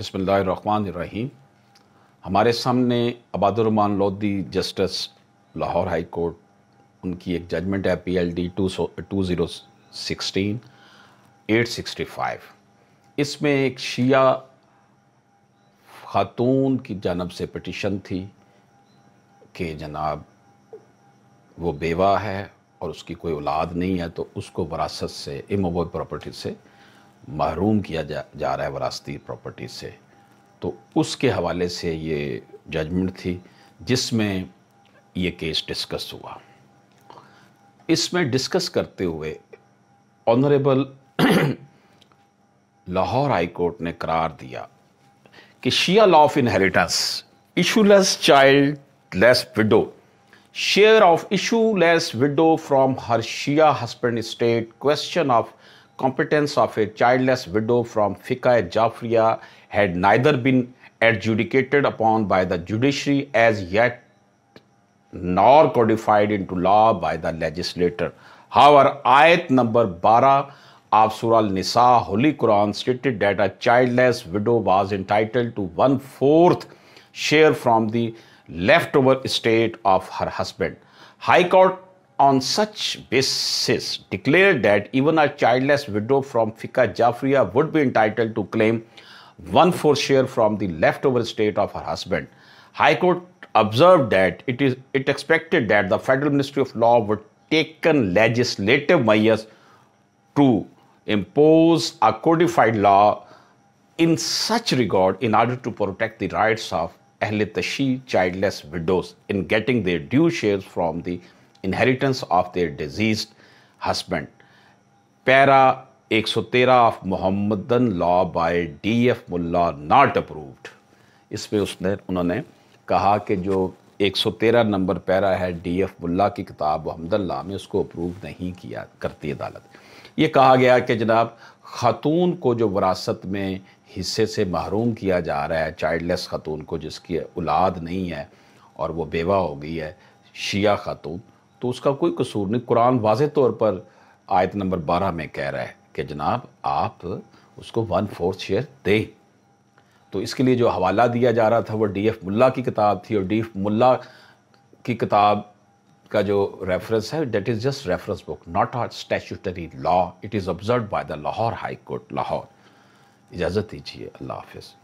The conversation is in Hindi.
बसमीम हमारे सामने Abdurrahman Lodhi justice Lahore high court उनकी एक जजमेंट है P L D two two zero sixteen eight sixty five इसमें एक शिया ख़ातून की जानब से पटिशन थी कि जनाब वो बेवा है और उसकी कोई औलाद नहीं है तो उसको वरासत से इमोबल प्रॉपर्टी से महरूम किया जा जा रहा है वरासती प्रॉपर्टी से तो उसके हवाले से ये जजमेंट थी जिसमें ये केस डिस्कस हुआ इसमें डिस्कस करते हुए ऑनरेबल लाहौर हाई कोर्ट ने करार दिया कि Shia law of inheritance issueless childless widow share of issueless widow from her Shia husband state question of competence of a childless widow from Fika Jafriya had neither been adjudicated upon by the judiciary as yet nor codified into law by the legislator. However, ayat number 12 of Surah Al-Nisa, Holy Quran stated that a childless widow was entitled to one-fourth share from the leftover estate of her husband. High Court on such basis declared that even a childless widow from Fika Jaffria would be entitled to claim one fourth share from the leftover estate of her husband. High Court observed that it is it expected that the Federal Ministry of Law would take legislative measures to impose a codified law in such regard in order to protect the rights of Ahle childless widows in getting their due shares from the inheritance of their deceased husband para 113 of Mohammedan law by D F Mulla not approved पर उसने उन्होंने कहा कि जो 113 नंबर पैरा है डी एफ मुल्ला की किताब मोहम्मदन लॉ में उसको अप्रूव नहीं किया करती अदालत ये कहा गया कि जनाब ख़ातून को जो वरासत में हिस्से से महरूम किया जा रहा है चाइल्डलेस ख़ातून को जिसकी औलाद नहीं है और वो बेवा हो गई है शिया ख़ातून तो उसका कोई कसूर नहीं कुरान वाज तौर पर आयत नंबर बारह में कह रहा है कि जनाब आप उसको वन फोर्थ शेयर दें तो इसके लिए जो हवाला दिया जा रहा था वो डी एफ मुला की किताब थी और डी एफ मुला की किताब का जो रेफरेंस है that is just reference book not or statutory law it is observe by the Lahore high court Lahore इजाज़त दीजिए अल्लाह हाफिज़